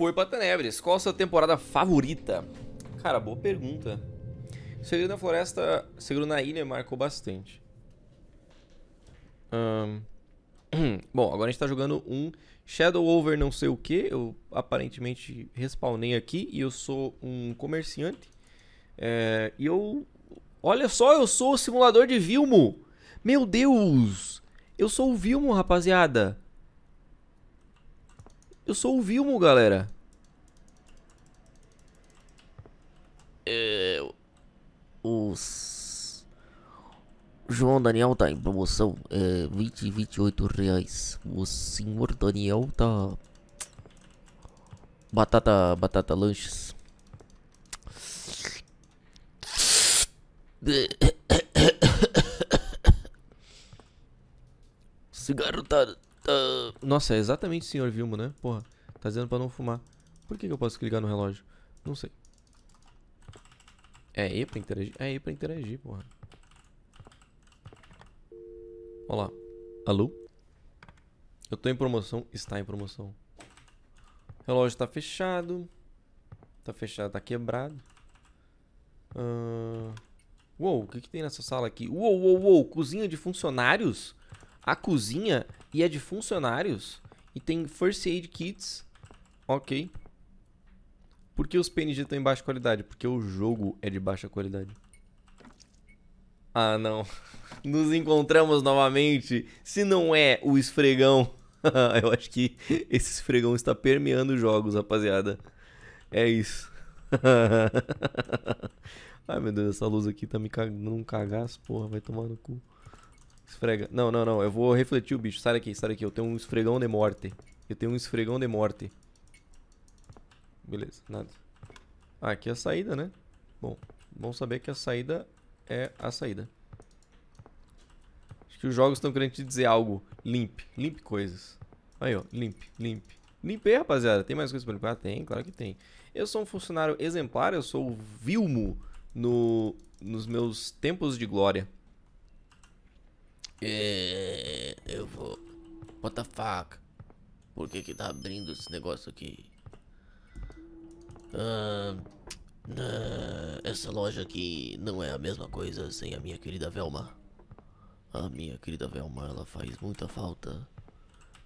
foi pra Tenebres. Qual a sua temporada favorita? Cara, boa pergunta. Segredo na Floresta, Segredo na Ilha marcou bastante. Um... Bom, agora a gente tá jogando um Shadow Over não sei o que. Eu aparentemente respawnei aqui e eu sou um comerciante. É... e eu... Olha só, eu sou o simulador de Vilmo! Meu Deus! Eu sou o Vilmo, rapaziada! Eu sou o Vilmo, galera. É, os... João Daniel tá em promoção. É 20, 28 reais. O senhor Daniel tá... Batata, batata lanches. Cigarro tá... Ah, nossa, é exatamente o senhor Vilmo, né? Porra, tá dizendo pra não fumar. Por que, que eu posso clicar no relógio? Não sei. É aí pra interagir? É aí pra interagir, porra. Olá. Alô? Eu tô em promoção. Está em promoção. Relógio tá fechado. Tá fechado, tá quebrado. Uh... Uou, o que que tem nessa sala aqui? Uou, uou, uou. Cozinha de funcionários? A cozinha e é de funcionários e tem first aid kits. OK. Por que os PNG estão em baixa qualidade? Porque o jogo é de baixa qualidade. Ah, não. Nos encontramos novamente. Se não é o esfregão. Eu acho que esse esfregão está permeando os jogos, rapaziada. É isso. Ai, meu Deus, essa luz aqui tá me cagando um cagaço, porra. Vai tomar no cu. Esfrega. Não, não, não. Eu vou refletir o bicho. Sai daqui, sai daqui. Eu tenho um esfregão de morte. Eu tenho um esfregão de morte. Beleza, nada. Ah, aqui é a saída, né? Bom, bom saber que a saída é a saída. Acho que os jogos estão querendo te dizer algo. Limpe, limpe coisas. Aí, ó, limpe, limpe. Limpei, rapaziada. Tem mais coisas pra limpar? Tem, claro que tem. Eu sou um funcionário exemplar, eu sou o Vilmo no, nos meus tempos de glória. É, eu vou. What the fuck? Por que que tá abrindo esse negócio aqui? Ah, ah, essa loja aqui não é a mesma coisa sem a minha querida Velma. A minha querida Velma, ela faz muita falta.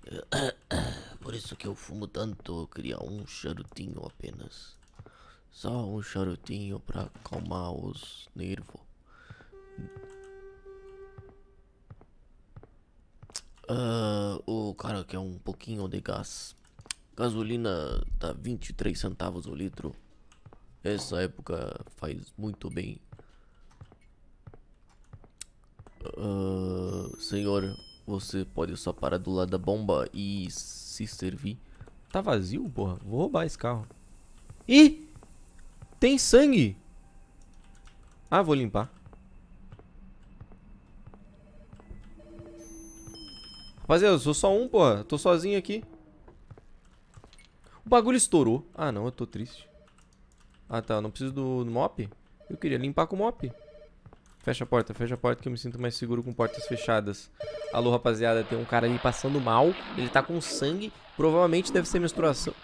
Por isso que eu fumo tanto, queria um charutinho apenas. Só um charutinho pra acalmar os nervos. Uh, o cara quer é um pouquinho de gás. Gasolina tá 23 centavos o litro. Essa época faz muito bem. Uh, senhor, você pode só parar do lado da bomba e se servir. Tá vazio, porra? Vou roubar esse carro. Ih! Tem sangue! Ah, vou limpar. Rapaziada, eu sou só um, pô, Eu tô sozinho aqui. O bagulho estourou. Ah, não, eu tô triste. Ah, tá. Eu não preciso do, do mop? Eu queria limpar com o mop. Fecha a porta, fecha a porta que eu me sinto mais seguro com portas fechadas. Alô, rapaziada, tem um cara ali passando mal. Ele tá com sangue. Provavelmente deve ser menstruação.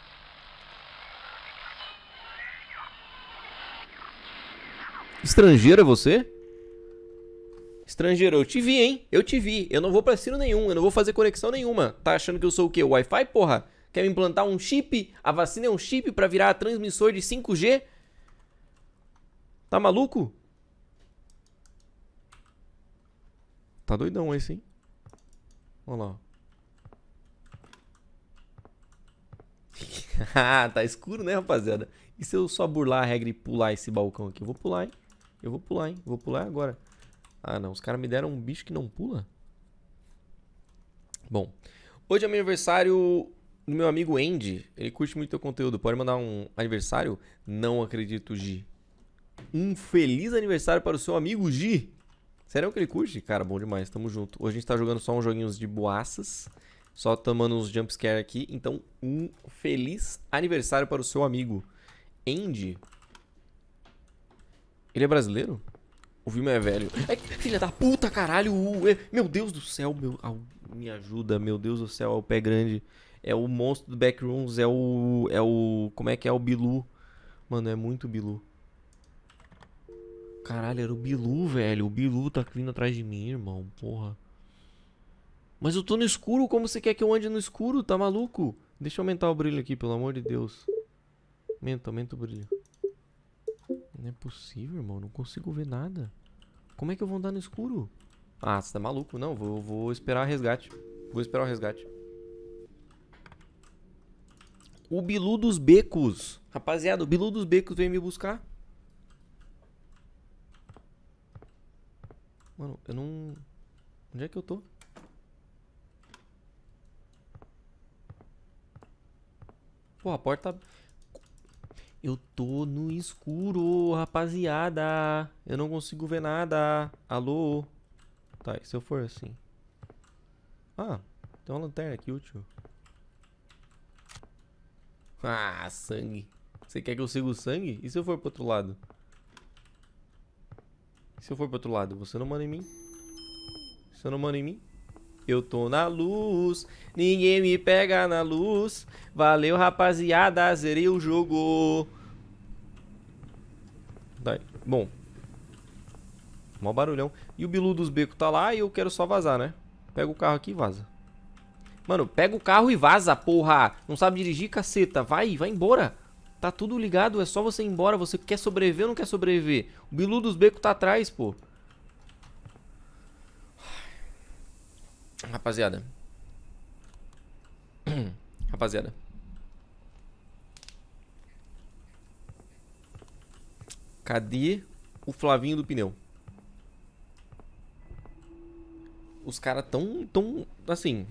Estrangeiro é você? Estrangeiro, eu te vi, hein? Eu te vi. Eu não vou pra sino nenhum, eu não vou fazer conexão nenhuma. Tá achando que eu sou o quê? Wi-Fi, porra? Quer me implantar um chip? A vacina é um chip para virar transmissor de 5G? Tá maluco? Tá doidão esse, hein? Olha lá. tá escuro, né, rapaziada? E se eu só burlar a regra e pular esse balcão aqui? Eu vou pular, hein? Eu vou pular, hein? Vou pular agora. Ah, não. Os caras me deram um bicho que não pula? Bom, hoje é meu aniversário do meu amigo Andy. Ele curte muito teu conteúdo. Pode mandar um aniversário? Não acredito, Gi. Um feliz aniversário para o seu amigo Gi. Será que ele curte? Cara, bom demais. Tamo junto. Hoje a gente tá jogando só uns joguinhos de boaças. Só tomando uns jumpscare aqui. Então, um feliz aniversário para o seu amigo. Andy. Ele é brasileiro? O filme é velho. É, filha da puta, caralho. É, meu Deus do céu, meu. me ajuda, meu Deus do céu, é o pé grande. É o monstro do Backrooms, é o. É o. Como é que é? O Bilu. Mano, é muito Bilu. Caralho, era o Bilu, velho. O Bilu tá vindo atrás de mim, irmão. Porra. Mas eu tô no escuro, como você quer que eu ande no escuro? Tá maluco? Deixa eu aumentar o brilho aqui, pelo amor de Deus. Aumenta, aumenta o brilho. Não é possível, irmão. Não consigo ver nada. Como é que eu vou andar no escuro? Ah, você tá maluco. Não, vou, vou esperar o resgate. Vou esperar o resgate. O Bilu dos Becos. Rapaziada, o Bilu dos Becos veio me buscar. Mano, eu não... Onde é que eu tô? Pô, a porta... Tá eu tô no escuro, rapaziada. Eu não consigo ver nada. Alô? Tá, e se eu for assim? Ah, tem uma lanterna aqui útil. Ah, sangue. Você quer que eu siga o sangue? E se eu for pro outro lado? E se eu for pro outro lado? Você não manda em mim? Você não manda em mim? Eu tô na luz, ninguém me pega na luz. Valeu, rapaziada, zerei o jogo. Daí. Tá, bom. Mó barulhão. E o Bilu dos Becos tá lá e eu quero só vazar, né? Pega o carro aqui e vaza. Mano, pega o carro e vaza, porra. Não sabe dirigir, caceta. Vai, vai embora. Tá tudo ligado, é só você ir embora. Você quer sobreviver ou não quer sobreviver? O Bilu dos Becos tá atrás, pô. Rapaziada. Rapaziada. Cadê o Flavinho do pneu? Os caras tão, tão, assim...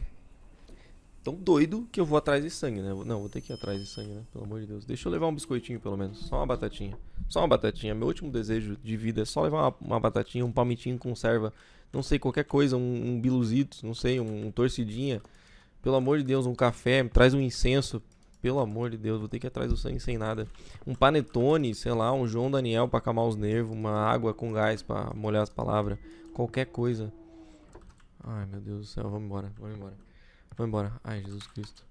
Tão doido que eu vou atrás de sangue, né? Não, vou ter que ir atrás de sangue, né? Pelo amor de Deus. Deixa eu levar um biscoitinho, pelo menos. Só uma batatinha. Só uma batatinha. Meu último desejo de vida é só levar uma, uma batatinha, um palmitinho em conserva não sei, qualquer coisa, um, um biluzito, não sei, um, um torcidinha. Pelo amor de Deus, um café, traz um incenso. Pelo amor de Deus, vou ter que ir atrás do sangue sem nada. Um panetone, sei lá, um João Daniel para acalmar os nervos, uma água com gás para molhar as palavras, qualquer coisa. Ai, meu Deus do céu, vamos embora, vamos embora. Vamos embora. Ai, Jesus Cristo.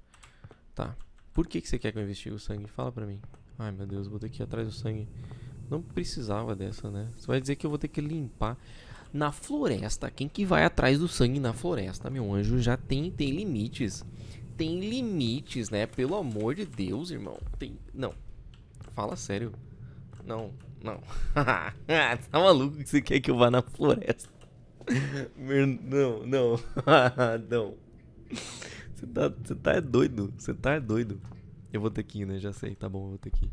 Tá. Por que, que você quer que eu investigue o sangue? Fala pra mim. Ai, meu Deus, vou ter que ir atrás do sangue. Não precisava dessa, né? Você vai dizer que eu vou ter que limpar na floresta. Quem que vai atrás do sangue na floresta, meu anjo? Já tem, tem limites. Tem limites, né? Pelo amor de Deus, irmão. Tem... Não. Fala sério. Não, não. tá maluco que você quer que eu vá na floresta? não, não. não. Você tá, você tá é doido. Você tá é doido. Eu vou ter que ir, né? Já sei. Tá bom, eu vou ter que ir.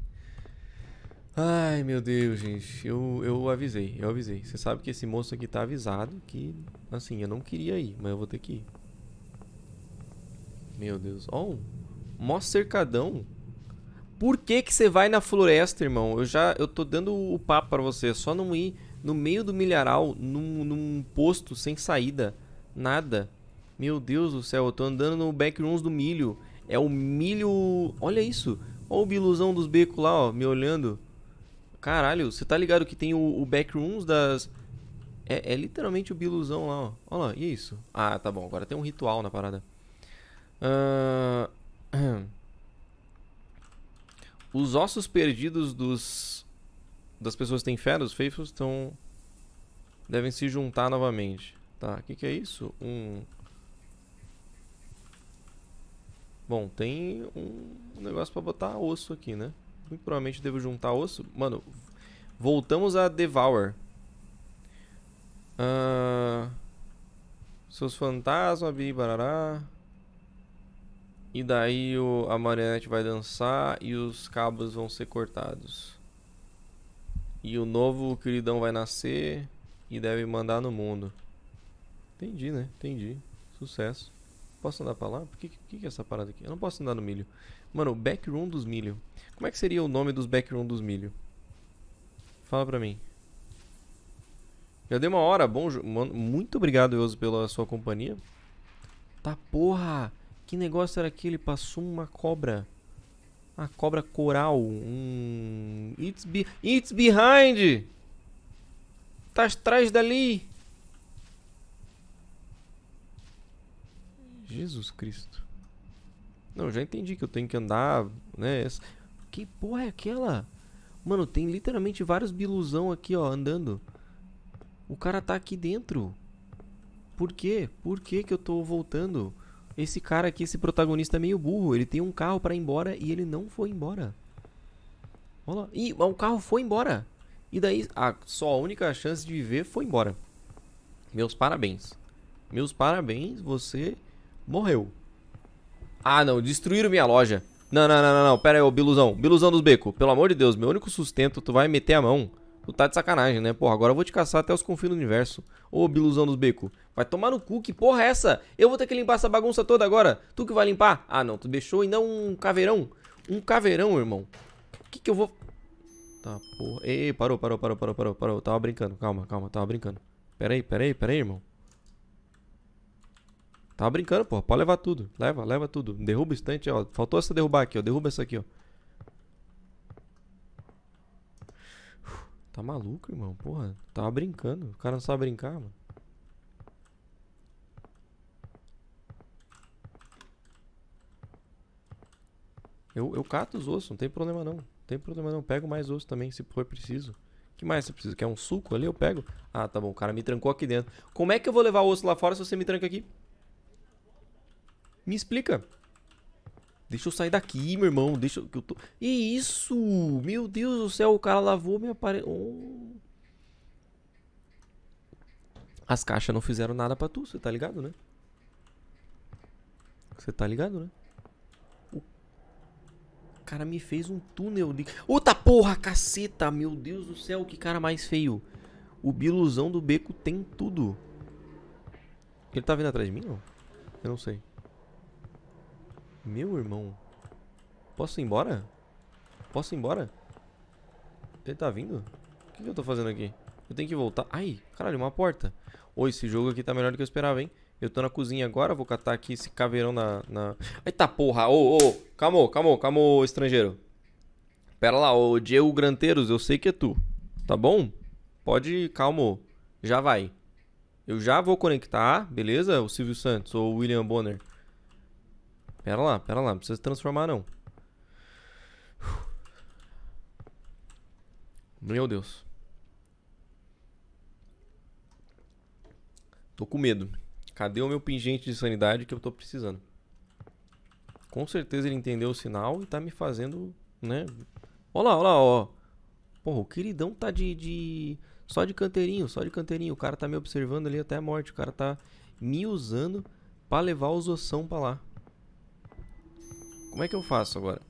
Ai, meu Deus, gente. Eu, eu avisei, eu avisei. Você sabe que esse moço aqui tá avisado que, assim, eu não queria ir, mas eu vou ter que ir. Meu Deus. Ó, oh, mó cercadão. Por que que você vai na floresta, irmão? Eu já, eu tô dando o papo pra você. É só não ir no meio do milharal, num, num posto sem saída. Nada. Meu Deus do céu, eu tô andando no backrooms do milho. É o milho... Olha isso. Olha o biluzão dos becos lá, ó, me olhando. Caralho, você tá ligado que tem o, o backrooms das. É, é, literalmente o biluzão lá, ó. Olha lá, e isso? Ah, tá bom, agora tem um ritual na parada. Uh... Os ossos perdidos dos. Das pessoas que têm fé, dos faithfuls, estão. Devem se juntar novamente. Tá, o que, que é isso? Um. Bom, tem um negócio pra botar osso aqui, né? Muito provavelmente devo juntar osso. Mano, voltamos a Devour. Uh, seus fantasmas, bibarará. E daí o, a marionete vai dançar e os cabos vão ser cortados. E o novo queridão vai nascer e deve mandar no mundo. Entendi, né? Entendi. Sucesso. Posso andar pra lá? O que, que, que é essa parada aqui? Eu não posso andar no milho. Mano, backroom dos milho. Como é que seria o nome dos backroom dos milho? Fala pra mim. Já deu uma hora, bom Mano, muito obrigado, Euso, pela sua companhia. Tá porra! Que negócio era aquele? Passou uma cobra. Uma cobra coral. Um... It's, be... It's behind! Tá atrás dali! Jesus Cristo. Não, já entendi que eu tenho que andar, né? Que porra é aquela? Mano, tem literalmente vários bilusão aqui, ó, andando. O cara tá aqui dentro. Por quê? Por que que eu tô voltando? Esse cara aqui, esse protagonista é meio burro. Ele tem um carro para ir embora e ele não foi embora. Olha lá. Ih, o carro foi embora. E daí, a, só a única chance de viver foi embora. Meus parabéns. Meus parabéns, você morreu. Ah, não, destruíram minha loja. Não, não, não, não, não. Pera aí, ô Biluzão. Biluzão dos becos. Pelo amor de Deus, meu único sustento, tu vai meter a mão. Tu tá de sacanagem, né? Porra, agora eu vou te caçar até os confins do universo. Ô, Biluzão dos Beco. Vai tomar no cu, que porra é essa? Eu vou ter que limpar essa bagunça toda agora. Tu que vai limpar? Ah, não. Tu deixou ainda um caveirão. Um caveirão, irmão. O que que eu vou... Tá, porra. Ei, parou, parou, parou, parou, parou, parou. Tava brincando. Calma, calma. Tava brincando. Pera aí, pera aí, pera aí, irmão. Tava brincando, pô. Pode levar tudo. Leva, leva tudo. Derruba o estante, ó. Faltou essa derrubar aqui, ó. Derruba essa aqui, ó. Tá maluco, irmão? Porra, tava brincando. O cara não sabe brincar, mano. Eu, eu cato os ossos, não tem problema não. Não tem problema não. Pego mais osso também, se for preciso. O que mais você precisa? Quer um suco ali? Eu pego. Ah, tá bom. O cara me trancou aqui dentro. Como é que eu vou levar o osso lá fora se você me tranca aqui? Me explica. Deixa eu sair daqui, meu irmão. Deixa que eu tô. E isso! Meu Deus do céu, o cara lavou minha parede. Oh. As caixas não fizeram nada pra tu, você tá ligado, né? Você tá ligado, né? O cara me fez um túnel de. Outra porra, caceta! Meu Deus do céu, que cara mais feio! O biluzão do beco tem tudo. Ele tá vindo atrás de mim, não? Eu não sei. Meu irmão. Posso ir embora? Posso ir embora? Ele tá vindo? O que, eu tô fazendo aqui? Eu tenho que voltar. Ai, caralho, uma porta. Oi, esse jogo aqui tá melhor do que eu esperava, hein? Eu tô na cozinha agora, vou catar aqui esse caveirão na... na... Eita porra, ô, ô, calma, calma, calma, estrangeiro. Pera lá, ô Diego Granteiros, eu sei que é tu, tá bom? Pode, calmo, já vai. Eu já vou conectar, beleza, o Silvio Santos ou o William Bonner. Pera lá, pera lá. Não precisa se transformar, não. Meu Deus. Tô com medo. Cadê o meu pingente de sanidade que eu tô precisando? Com certeza ele entendeu o sinal e tá me fazendo, né? Olha lá, olha lá, ó. Porra, o queridão tá de, de... Só de canteirinho, só de canteirinho. O cara tá me observando ali até a morte. O cara tá me usando pra levar os oção pra lá como é que eu faço agora?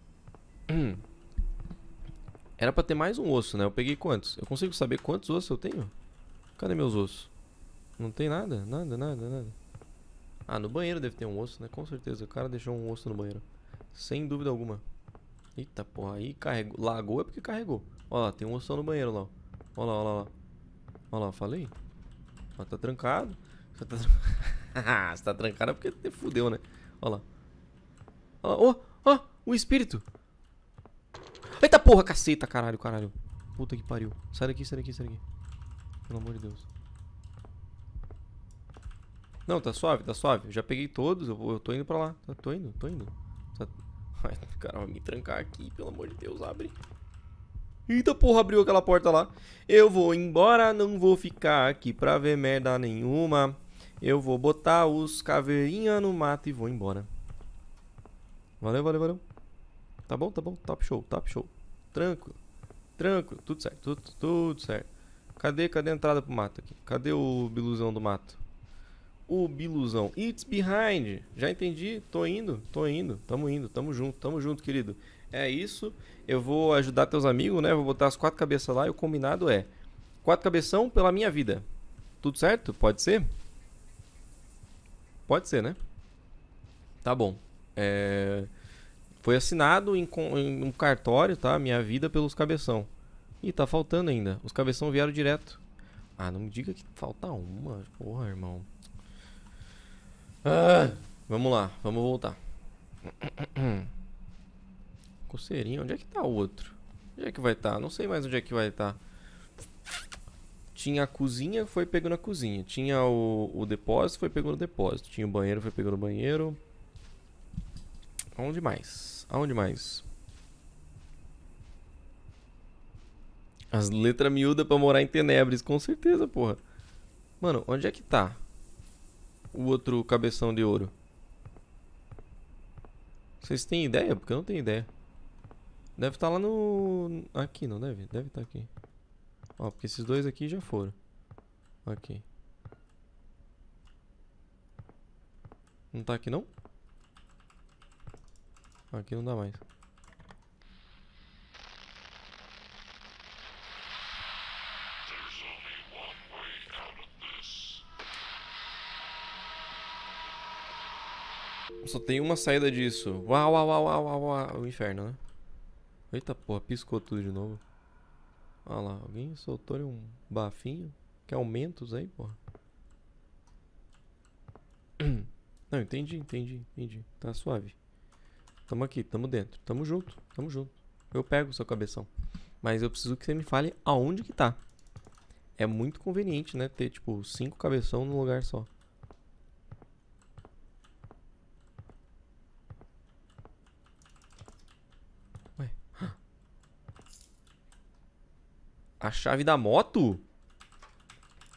Era pra ter mais um osso, né? Eu peguei quantos? Eu consigo saber quantos ossos eu tenho? Cadê meus ossos? Não tem nada? Nada, nada, nada. Ah, no banheiro deve ter um osso, né? Com certeza. O cara deixou um osso no banheiro. Sem dúvida alguma. Eita porra, aí carregou. Lagou é porque carregou. Ó lá, tem um osso no banheiro lá. Ó lá, ó lá, ó lá. Ó lá, falei? Ó, tá trancado. Você tá, tran... você tá trancado é porque fudeu, né? Ó lá. Ó lá, Oh! Ah, o espírito. Eita porra, caceta, caralho, caralho. Puta que pariu. Sai daqui, sai daqui, sai daqui. Pelo amor de Deus. Não, tá suave, tá suave. já peguei todos, eu, eu tô indo pra lá. Eu tá, tô indo, tô indo. Tá. Ai, o cara vai me trancar aqui, pelo amor de Deus, abre. Eita porra, abriu aquela porta lá. Eu vou embora, não vou ficar aqui pra ver merda nenhuma. Eu vou botar os caveirinha no mato e vou embora. Valeu, valeu, valeu. Tá bom, tá bom. Top show, top show. Tranquilo. Tranquilo. Tudo certo, tudo, tudo certo. Cadê, cadê a entrada pro mato aqui? Cadê o biluzão do mato? O biluzão. It's behind. Já entendi. Tô indo, tô indo. Tamo indo, tamo junto, tamo junto, querido. É isso. Eu vou ajudar teus amigos, né? Vou botar as quatro cabeças lá e o combinado é... Quatro cabeção pela minha vida. Tudo certo? Pode ser? Pode ser, né? Tá bom. É... Foi assinado em, em um cartório, tá? Minha vida pelos cabeção. E tá faltando ainda. Os cabeção vieram direto. Ah, não me diga que falta uma. Porra, irmão. Ah, vamos lá, vamos voltar. Coceirinha, onde é que tá o outro? Onde é que vai estar? Tá? Não sei mais onde é que vai estar. Tá. Tinha a cozinha, foi pego na cozinha. Tinha o, o depósito, foi pego no depósito. Tinha o banheiro, foi pego no banheiro. Onde mais? Aonde mais? As letras miúdas pra morar em tenebres, com certeza, porra. Mano, onde é que tá? O outro cabeção de ouro. Vocês têm ideia? Porque eu não tenho ideia. Deve estar tá lá no... Aqui, não deve? Deve estar tá aqui. Ó, porque esses dois aqui já foram. Aqui. Não tá aqui, não? Aqui não dá mais. Só tem uma saída disso. Uau, uau, uau, uau, uau, uau. É o inferno, né? Eita porra, piscou tudo de novo. Olha lá, alguém soltou um bafinho. Que aumentos aí, porra. Não, entendi, entendi, entendi. Tá suave. Tamo aqui, tamo dentro. Tamo junto, tamo junto. Eu pego o seu cabeção. Mas eu preciso que você me fale aonde que tá. É muito conveniente, né? Ter, tipo, cinco cabeção num lugar só. Ué. A chave da moto?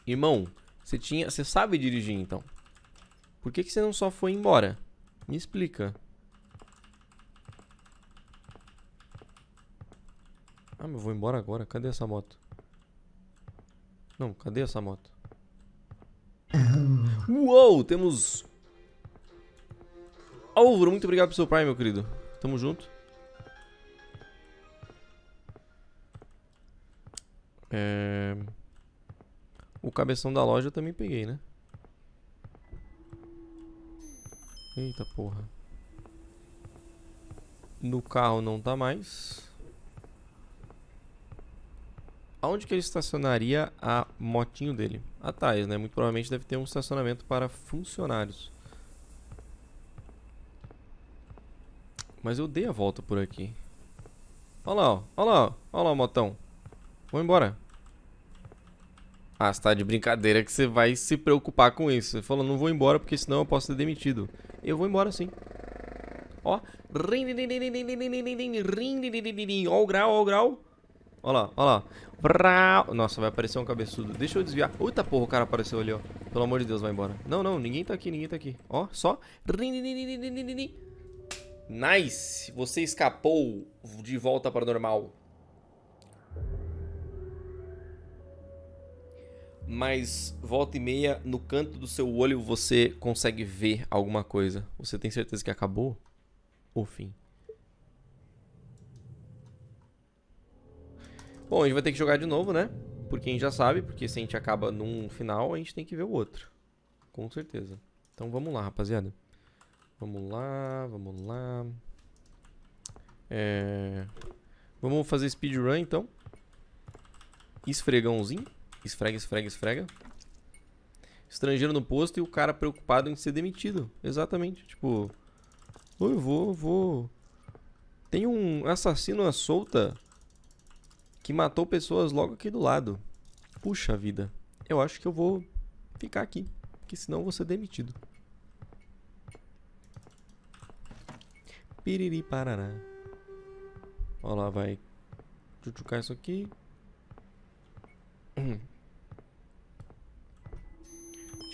Irmão, você tinha, você sabe dirigir então? Por que que você não só foi embora? Me explica. eu vou embora agora. Cadê essa moto? Não, cadê essa moto? Uou, temos... Álvaro, muito obrigado pelo seu Prime, meu querido. Tamo junto. É... O cabeção da loja eu também peguei, né? Eita porra. No carro não tá mais aonde que ele estacionaria a motinho dele? Atrás, né? Muito provavelmente deve ter um estacionamento para funcionários. Mas eu dei a volta por aqui. Olha lá, olha lá, olha lá o motão. Vamos embora. Ah, você tá de brincadeira que você vai se preocupar com isso. Você falou, não vou embora porque senão eu posso ser demitido. Eu vou embora sim. Ó. Ó o grau, ó o grau. Olha lá, olha lá. Nossa, vai aparecer um cabeçudo. Deixa eu desviar. Uita porra, o cara apareceu ali, ó. Pelo amor de Deus, vai embora. Não, não, ninguém tá aqui, ninguém tá aqui. Ó, só. Nice! Você escapou de volta para normal. Mas volta e meia, no canto do seu olho, você consegue ver alguma coisa. Você tem certeza que acabou? O fim. Bom, a gente vai ter que jogar de novo, né? Porque a gente já sabe, porque se a gente acaba num final, a gente tem que ver o outro. Com certeza. Então vamos lá, rapaziada. Vamos lá, vamos lá. É... Vamos fazer speedrun, então. Esfregãozinho. Esfrega, esfrega, esfrega. Estrangeiro no posto e o cara preocupado em ser demitido. Exatamente. Tipo... eu vou, eu vou... Tem um assassino à solta que matou pessoas logo aqui do lado. Puxa vida, eu acho que eu vou ficar aqui, porque senão eu vou ser demitido. Piriri parará. Ó lá, vai chuchucar isso aqui. Tinha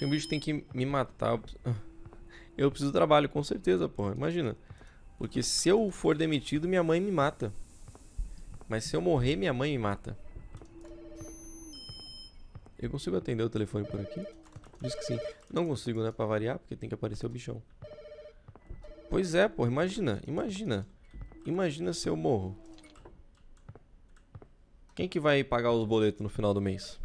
um bicho que tem que me matar. Eu preciso do trabalho, com certeza, porra. Imagina. Porque se eu for demitido, minha mãe me mata. Mas se eu morrer, minha mãe me mata. Eu consigo atender o telefone por aqui? Diz que sim. Não consigo, né? Pra variar, porque tem que aparecer o bichão. Pois é, pô. Imagina, imagina. Imagina se eu morro. Quem que vai pagar os boletos no final do mês?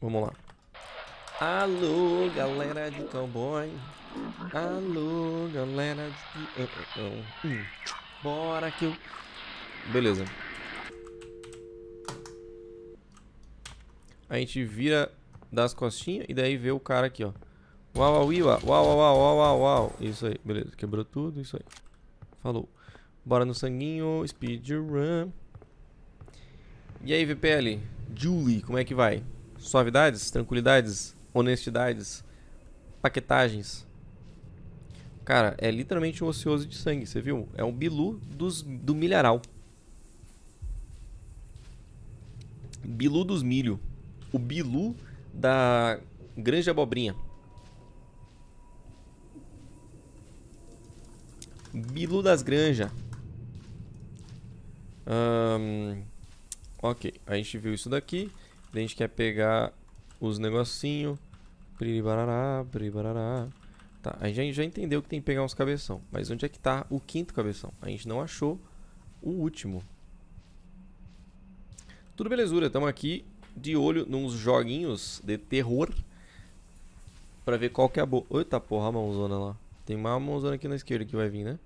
Vamos lá. Alô, galera de cowboy. Alô, galera. De... Uh, uh, uh. Bora que eu... Beleza. A gente vira das costinhas e daí vê o cara aqui, ó. Uau, uau, uau, uau, uau, uau, uau, uau. Isso aí, beleza. Quebrou tudo, isso aí. Falou. Bora no sanguinho, speedrun. E aí, VPL? Julie, como é que vai? Suavidades? Tranquilidades? Honestidades? Paquetagens? Cara, é literalmente um ocioso de sangue, você viu? É um bilu dos, do milharal. Bilu dos milho. O bilu da grande abobrinha. Bilu das granjas. Um, ok, a gente viu isso daqui. A gente quer pegar os negocinhos. Piribarará, piribarará. Tá, a gente já entendeu que tem que pegar uns cabeção, mas onde é que está o quinto cabeção? A gente não achou o último. Tudo belezura, estamos aqui de olho nos joguinhos de terror para ver qual que é a boa. Eita porra, a mãozona lá. Tem uma mãozona aqui na esquerda que vai vir, né?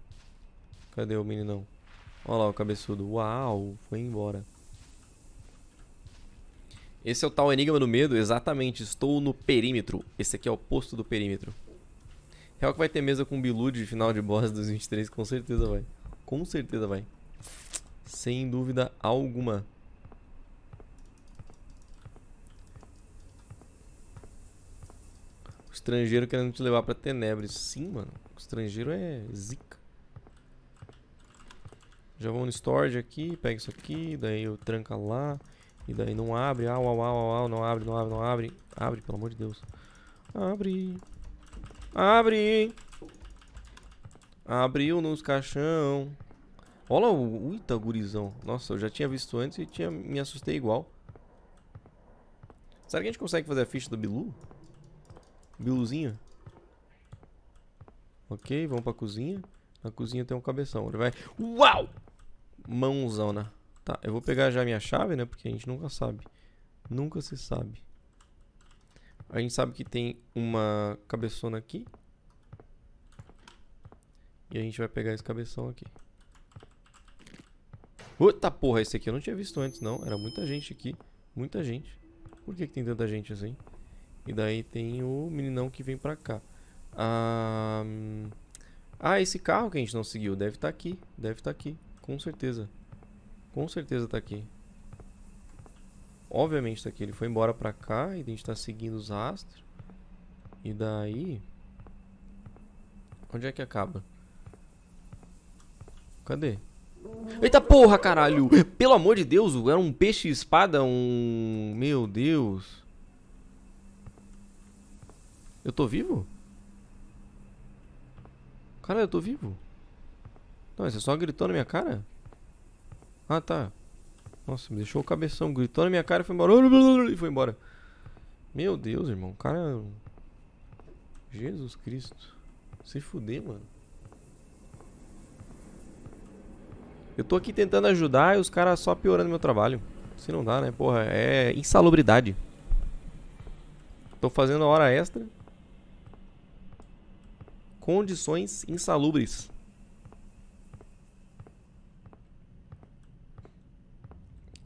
Cadê o meninão? Olha lá o cabeçudo. Uau, foi embora. Esse é o tal Enigma do Medo, exatamente. Estou no perímetro. Esse aqui é o posto do perímetro. Real que vai ter mesa com Bilu de final de boss dos 23, com certeza vai. Com certeza vai. Sem dúvida alguma. O estrangeiro querendo te levar pra Tenebres. Sim, mano. O estrangeiro é zica. Já vou no storage aqui, pega isso aqui, daí eu tranca lá. E daí não abre. Au, au, au, au, au. Não abre, não abre, não abre. Abre, pelo amor de Deus. Abre. Abre! Abriu nos caixão. Olha o... Uita, gurizão. Nossa, eu já tinha visto antes e tinha... me assustei igual. Será que a gente consegue fazer a ficha do Bilu? Biluzinho? Ok, vamos pra cozinha. Na cozinha tem um cabeção. Ele vai... Uau! Mãozona. Tá, eu vou pegar já a minha chave, né? Porque a gente nunca sabe. Nunca se sabe. A gente sabe que tem uma cabeçona aqui. E a gente vai pegar esse cabeção aqui. Puta porra, esse aqui eu não tinha visto antes, não. Era muita gente aqui. Muita gente. Por que, que tem tanta gente assim? E daí tem o meninão que vem pra cá. Ah, ah esse carro que a gente não seguiu. Deve estar tá aqui. Deve estar tá aqui. Com certeza. Com certeza tá aqui. Obviamente tá aqui, ele foi embora pra cá e a gente tá seguindo os astros E daí... Onde é que acaba? Cadê? Eita porra, caralho! Pelo amor de Deus, era um peixe espada, um... Meu Deus... Eu tô vivo? Cara, eu tô vivo? Não, você só gritou na minha cara? Ah, tá. Nossa, me deixou o cabeção, gritou na minha cara e foi embora. E foi embora. Meu Deus, irmão. Cara. É Jesus Cristo. Se fuder, mano. Eu tô aqui tentando ajudar e os caras só piorando meu trabalho. Se não dá, né? Porra, é insalubridade. Tô fazendo a hora extra. Condições insalubres.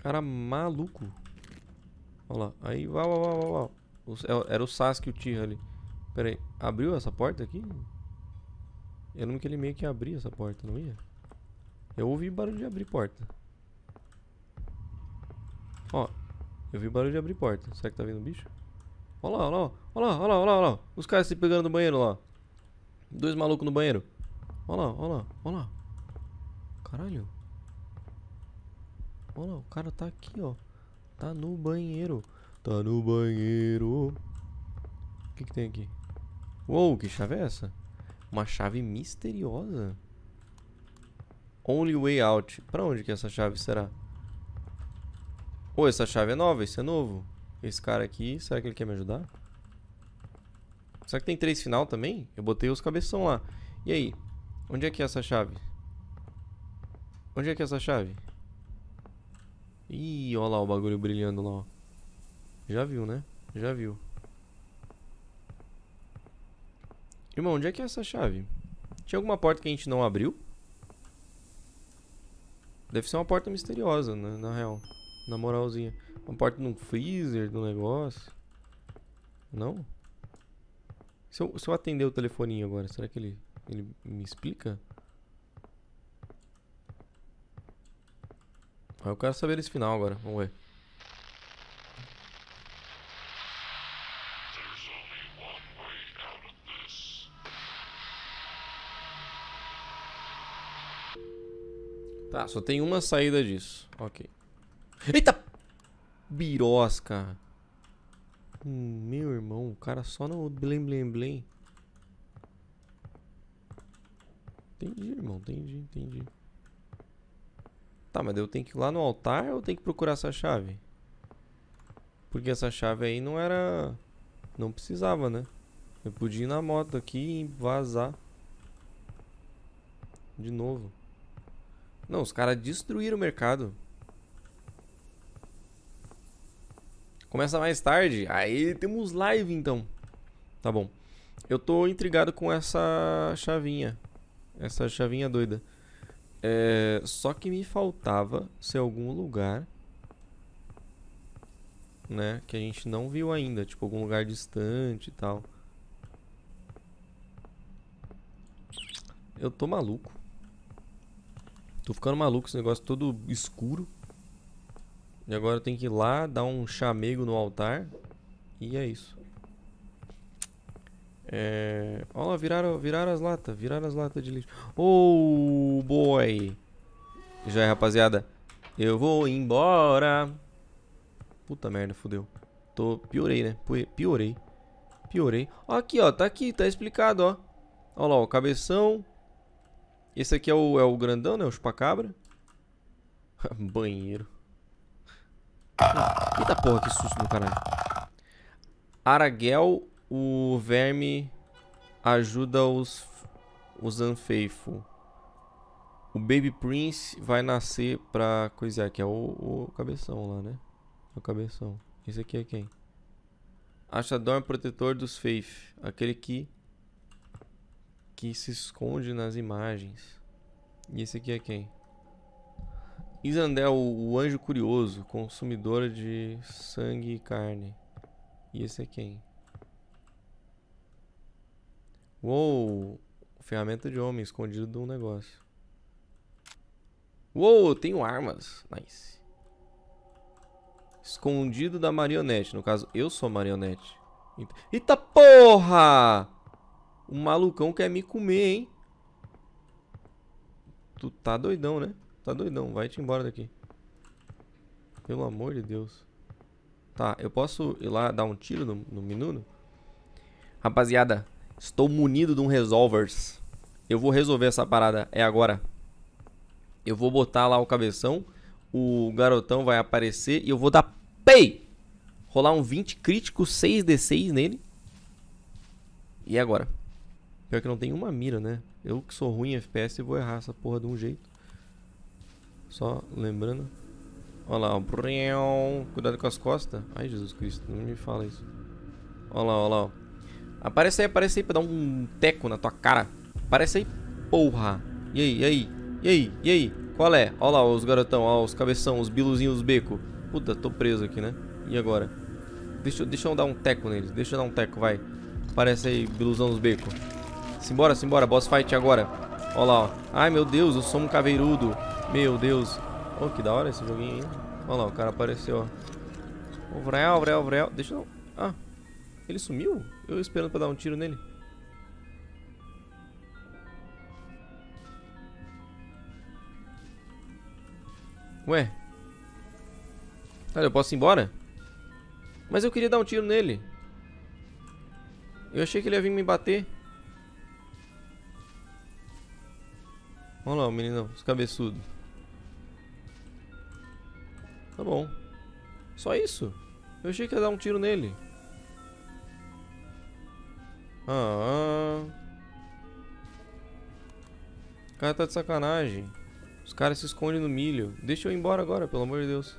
Cara maluco. Olha lá. Aí, uau, uau, uau, uau. É era o Sasuke e o Tira ali. Pera aí. Abriu essa porta aqui? Eu lembro que ele meio que abria essa porta, não ia? Eu ouvi barulho de abrir porta. Ó. Eu vi barulho de abrir porta. Será que tá vindo o bicho? Olha lá, olha lá, olha lá, olha lá, olha lá, olha lá. Os caras se pegando no banheiro lá. Dois malucos no banheiro. Olha lá, olha lá, olha lá. Caralho. Olha lá, o cara tá aqui, ó. Tá no banheiro. Tá no banheiro. O que, que tem aqui? Uou, que chave é essa? Uma chave misteriosa. Only way out. Pra onde que essa chave será? Ô, essa chave é nova, isso é novo. Esse cara aqui, será que ele quer me ajudar? Será que tem três final também? Eu botei os cabeção lá. E aí? Onde é que é essa chave? Onde é que é essa chave? Ih, olha lá o bagulho brilhando lá, ó. Já viu, né? Já viu. Irmão, onde é que é essa chave? Tinha alguma porta que a gente não abriu? Deve ser uma porta misteriosa, né? Na real. Na moralzinha. Uma porta num freezer do negócio. Não? Se eu, se eu atender o telefoninho agora, será que ele, ele me explica? Eu quero saber esse final agora, vamos ver. Tá, só tem uma saída disso. Ok. Eita! Birosca! Hum, meu irmão, o cara só no blém blém blém. Entendi, irmão, entendi, entendi. Tá, mas eu tenho que ir lá no altar ou eu tenho que procurar essa chave? Porque essa chave aí não era... Não precisava, né? Eu podia ir na moto aqui e vazar. De novo. Não, os caras destruíram o mercado. Começa mais tarde. Aí temos live, então. Tá bom. Eu tô intrigado com essa chavinha. Essa chavinha doida. É, só que me faltava ser algum lugar, né? Que a gente não viu ainda, tipo algum lugar distante e tal. Eu tô maluco. Tô ficando maluco esse negócio todo escuro. E agora eu tenho que ir lá, dar um chamego no altar. E é isso. É... Olha lá, viraram, viraram as latas, viraram as latas de lixo. Oh, boy! Já é, rapaziada. Eu vou embora. Puta merda, fodeu. Tô... Piorei, né? Piorei. Piorei. Ó, aqui, ó. Tá aqui, tá explicado, ó. Olha lá, o cabeção. Esse aqui é o, é o grandão, né? O chupacabra. Banheiro. Ah, eita porra, que susto do caralho. Aragel o verme ajuda os, os unfaithful. O Baby Prince vai nascer pra coisar, que é o, o cabeção lá, né? É o cabeção. Esse aqui é quem? Achador é protetor dos Faith. Aquele que... Que se esconde nas imagens. E esse aqui é quem? Isandel, o anjo curioso, consumidora de sangue e carne. E esse é quem? Uou! Ferramenta de homem, escondido de um negócio. Uou, tenho armas. Nice. Escondido da marionete. No caso, eu sou marionete. Eita porra! O malucão quer me comer, hein? Tu tá doidão, né? Tá doidão. Vai-te embora daqui. Pelo amor de Deus. Tá, eu posso ir lá dar um tiro no, no Rapaziada, Estou munido de um resolvers. Eu vou resolver essa parada. É agora. Eu vou botar lá o cabeção. O garotão vai aparecer. E eu vou dar pay. Rolar um 20 crítico, 6d6 nele. E é agora? Pior que não tem uma mira, né? Eu que sou ruim em FPS vou errar essa porra de um jeito. Só lembrando. Olha lá, ó. Cuidado com as costas. Ai, Jesus Cristo, não me fala isso. Olha lá, olha lá, ó. Aparece aí, aparece aí pra dar um teco na tua cara. Aparece aí, porra. E aí, e aí, e aí, e aí? Qual é? Olha lá os garotão, ó os cabeção, os biluzinhos, os beco. Puta, tô preso aqui, né? E agora? Deixa, deixa eu dar um teco neles, deixa eu dar um teco, vai. Aparece aí, biluzão, os beco. Simbora, simbora, boss fight agora. Olha lá, ó. Ai, meu Deus, eu sou um caveirudo. Meu Deus. Oh, que da hora esse joguinho, hein? Olha, lá, o cara apareceu, ó. O Vrel, Vrel, Vrel. Deixa eu... Ah, ele sumiu? Eu esperando pra dar um tiro nele. Ué. Cara, eu posso ir embora? Mas eu queria dar um tiro nele. Eu achei que ele ia vir me bater. Olha lá o meninão, os cabeçudos. Tá bom. Só isso? Eu achei que ia dar um tiro nele. Ah, ah. O cara tá de sacanagem. Os caras se escondem no milho. Deixa eu ir embora agora, pelo amor de Deus.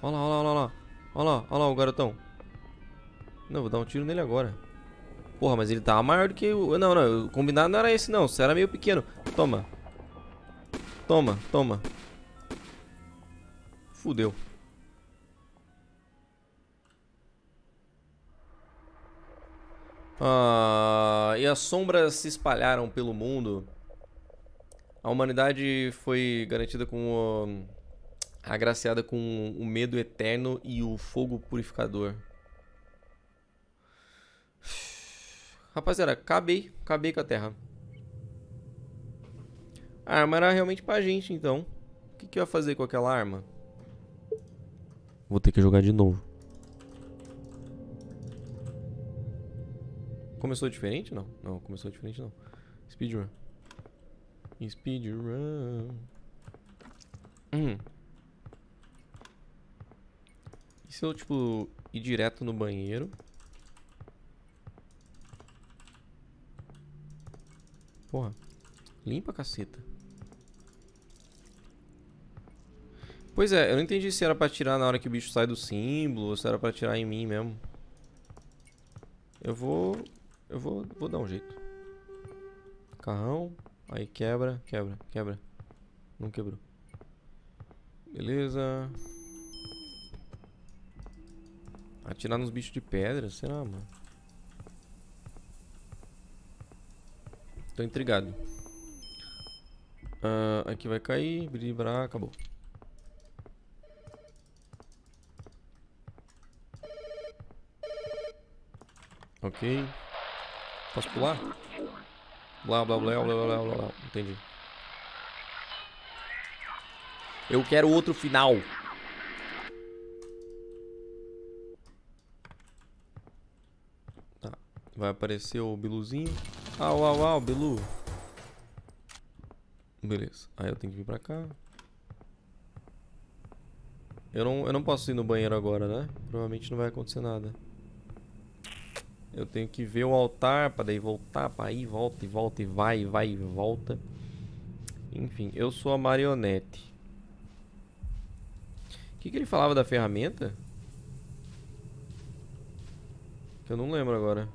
Olha lá, olha lá, olha lá. Olha lá, olha lá o garotão. Não, vou dar um tiro nele agora. Porra, mas ele tá maior do que o... Não, não, o combinado não era esse não. Isso era meio pequeno. Toma. Toma, toma. Fudeu. Ah, e as sombras se espalharam pelo mundo. A humanidade foi garantida com. O, agraciada com o medo eterno e o fogo purificador. Rapaziada, acabei. Acabei com a terra. A arma era realmente pra gente, então. O que, que eu ia fazer com aquela arma? Vou ter que jogar de novo. Começou diferente não? Não, começou diferente não. Speedrun. Speedrun. Hum. E se eu, tipo, ir direto no banheiro? Porra. Limpa a caceta. Pois é, eu não entendi se era pra tirar na hora que o bicho sai do símbolo ou se era pra tirar em mim mesmo. Eu vou eu vou, vou dar um jeito. Carrão. Aí quebra, quebra, quebra. Não quebrou. Beleza. Atirar nos bichos de pedra? Será, mano? Tô intrigado. Uh, aqui vai cair, blibra, acabou. Ok. Posso pular? Blá, blá, blá, blá, blá, blá, blá. Entendi. Eu quero outro final. Tá. Vai aparecer o Biluzinho. Au, au, au, Bilu. Beleza. Aí eu tenho que vir pra cá. Eu não, eu não posso ir no banheiro agora, né? Provavelmente não vai acontecer nada. Eu tenho que ver o altar para daí voltar para aí, volta e volta e vai, vai e volta. Enfim, eu sou a marionete. O que, que ele falava da ferramenta? eu não lembro agora.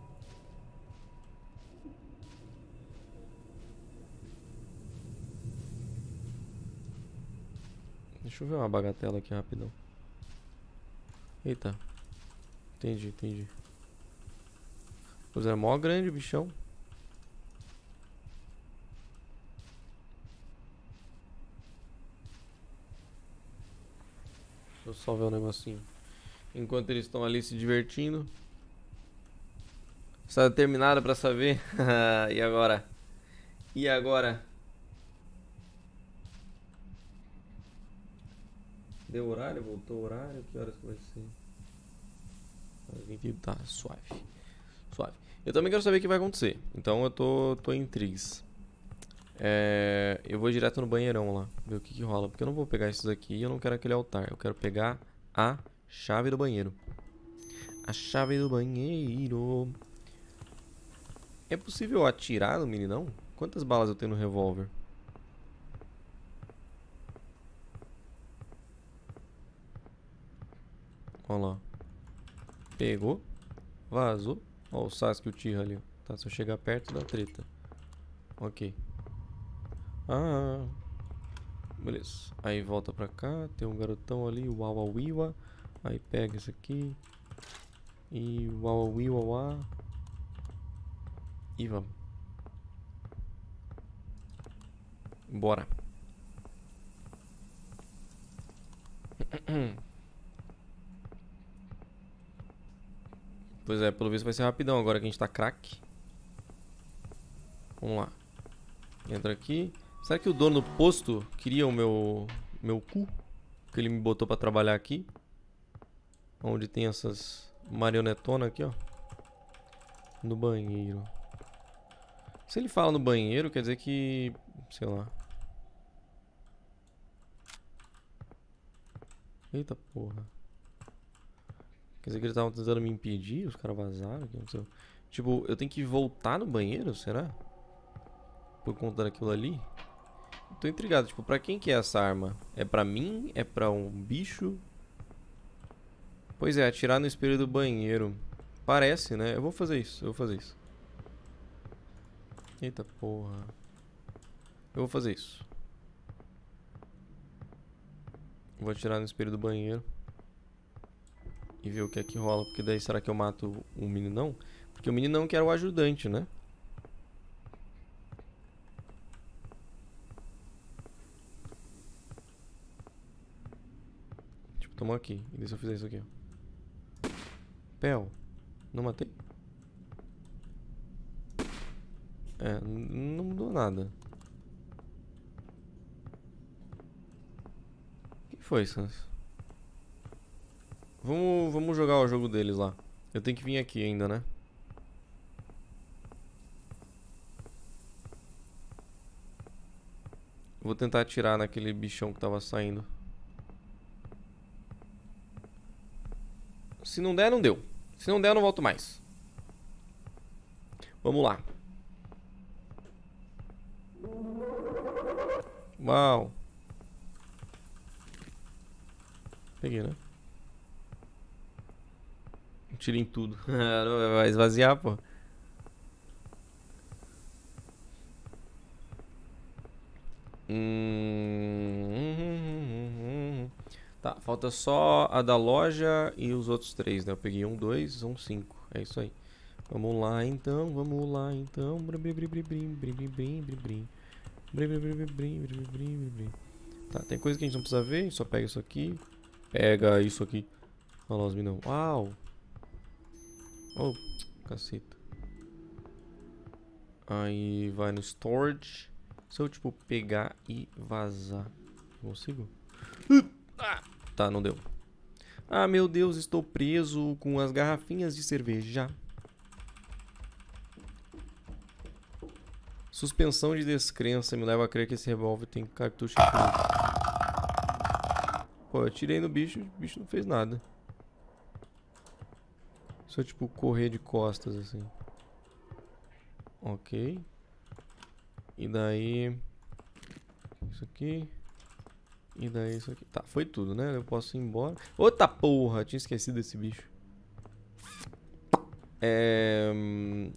Deixa eu ver uma bagatela aqui rapidão. Eita. Entendi, entendi. Pois é, mó grande o bichão. Deixa eu só ver o um negocinho. Enquanto eles estão ali se divertindo. Está terminada para saber. e agora? E agora? Deu horário? Voltou o horário? Que horas que vai ser? 20 tá suave. Eu também quero saber o que vai acontecer. Então eu tô, tô em trigs. É, eu vou direto no banheirão lá, ver o que, que rola. Porque eu não vou pegar esses aqui e eu não quero aquele altar. Eu quero pegar a chave do banheiro. A chave do banheiro. É possível atirar no meninão? Quantas balas eu tenho no revólver? Olha lá. Pegou. Vazou. Ó o Sasuke e o Tira ali. Tá, se eu chegar perto da treta. Ok. Ah. Beleza. Aí volta pra cá. Tem um garotão ali, o Awawiwa. Aí pega isso aqui. E o E vamos. Bora. Pois é, pelo visto vai ser rapidão agora que a gente tá craque. Vamos lá. Entra aqui. Será que o dono do posto queria o meu, meu cu? Que ele me botou pra trabalhar aqui. Onde tem essas marionetonas aqui, ó. No banheiro. Se ele fala no banheiro, quer dizer que... Sei lá. Eita porra. Quer dizer que eles estavam tentando me impedir, os caras vazaram, Tipo, eu tenho que voltar no banheiro, será? Por conta daquilo ali? Tô intrigado, tipo, pra quem que é essa arma? É pra mim? É pra um bicho? Pois é, atirar no espelho do banheiro. Parece, né? Eu vou fazer isso, eu vou fazer isso. Eita porra. Eu vou fazer isso. Vou atirar no espelho do banheiro e ver o que é que rola. Porque daí será que eu mato o meninão? Porque o meninão que era o ajudante, né? Tipo, tomou aqui. E daí se eu fizer isso aqui, ó. Pel. Não matei? É, não mudou nada. O que foi, Sans? Vamos, vamos jogar o jogo deles lá. Eu tenho que vir aqui ainda, né? Vou tentar atirar naquele bichão que tava saindo. Se não der, não deu. Se não der, eu não volto mais. Vamos lá. Uau. Peguei, né? Tirem tudo. Vai esvaziar, pô. Hum... Tá, falta só a da loja e os outros três, né? Eu peguei um, dois, um, cinco. É isso aí. Vamos lá então, vamos lá então. Tá, tem coisa que a gente não precisa ver, só pega isso aqui. Pega isso aqui. Olha lá os minão. Uau! Oh, caceta. Aí vai no storage. Se eu, tipo, pegar e vazar. Consigo? Ah, tá, não deu. Ah, meu Deus, estou preso com as garrafinhas de cerveja. Suspensão de descrença me leva a crer que esse revólver tem cartucho. Pô, eu tirei no bicho, o bicho não fez nada. Só tipo correr de costas assim. Ok. E daí. Isso aqui. E daí isso aqui. Tá, foi tudo, né? Eu posso ir embora. Outra porra! Tinha esquecido esse bicho. É...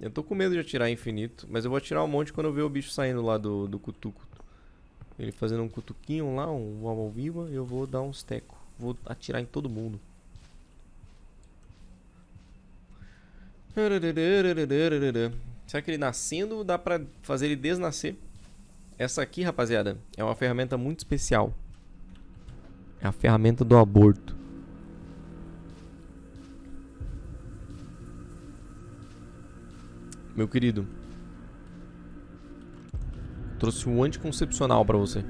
Eu tô com medo de atirar infinito, mas eu vou atirar um monte quando eu ver o bicho saindo lá do, do cutuco. Ele fazendo um cutuquinho lá, um alviva, eu vou dar uns teco. Vou atirar em todo mundo. Será que ele nascendo dá pra fazer ele desnascer? Essa aqui, rapaziada, é uma ferramenta muito especial. É a ferramenta do aborto. Meu querido. Trouxe um anticoncepcional pra você.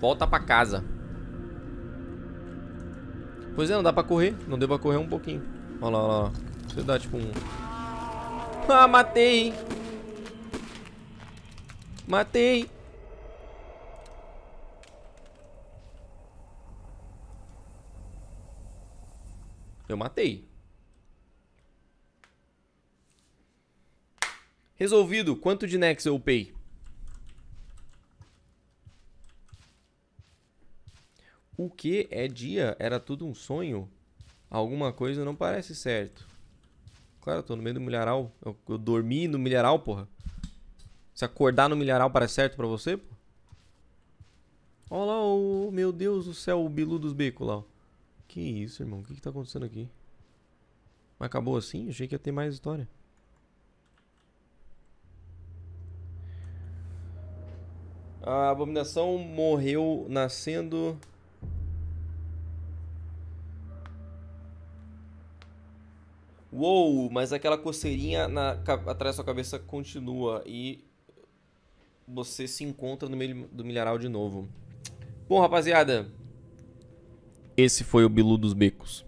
Volta pra casa. Pois é, não dá pra correr. Não deu pra correr um pouquinho. Olha lá, olha lá. Você dá tipo um... Ah, matei! Matei! Eu matei. Resolvido, quanto de Nex eu upei? O que é dia? Era tudo um sonho? Alguma coisa não parece certo. Claro, eu tô no meio do milharal. Eu, eu dormi no milharal, porra. Se acordar no milharal parece certo pra você, porra? Olha lá, oh, meu Deus do céu, o Bilu dos Becos lá. Que isso, irmão? O que, que tá acontecendo aqui? Mas acabou assim? Achei que ia ter mais história. A abominação morreu nascendo Uou, mas aquela coceirinha na, atrás da sua cabeça continua e você se encontra no meio do milharal de novo. Bom, rapaziada, esse foi o Bilu dos Becos.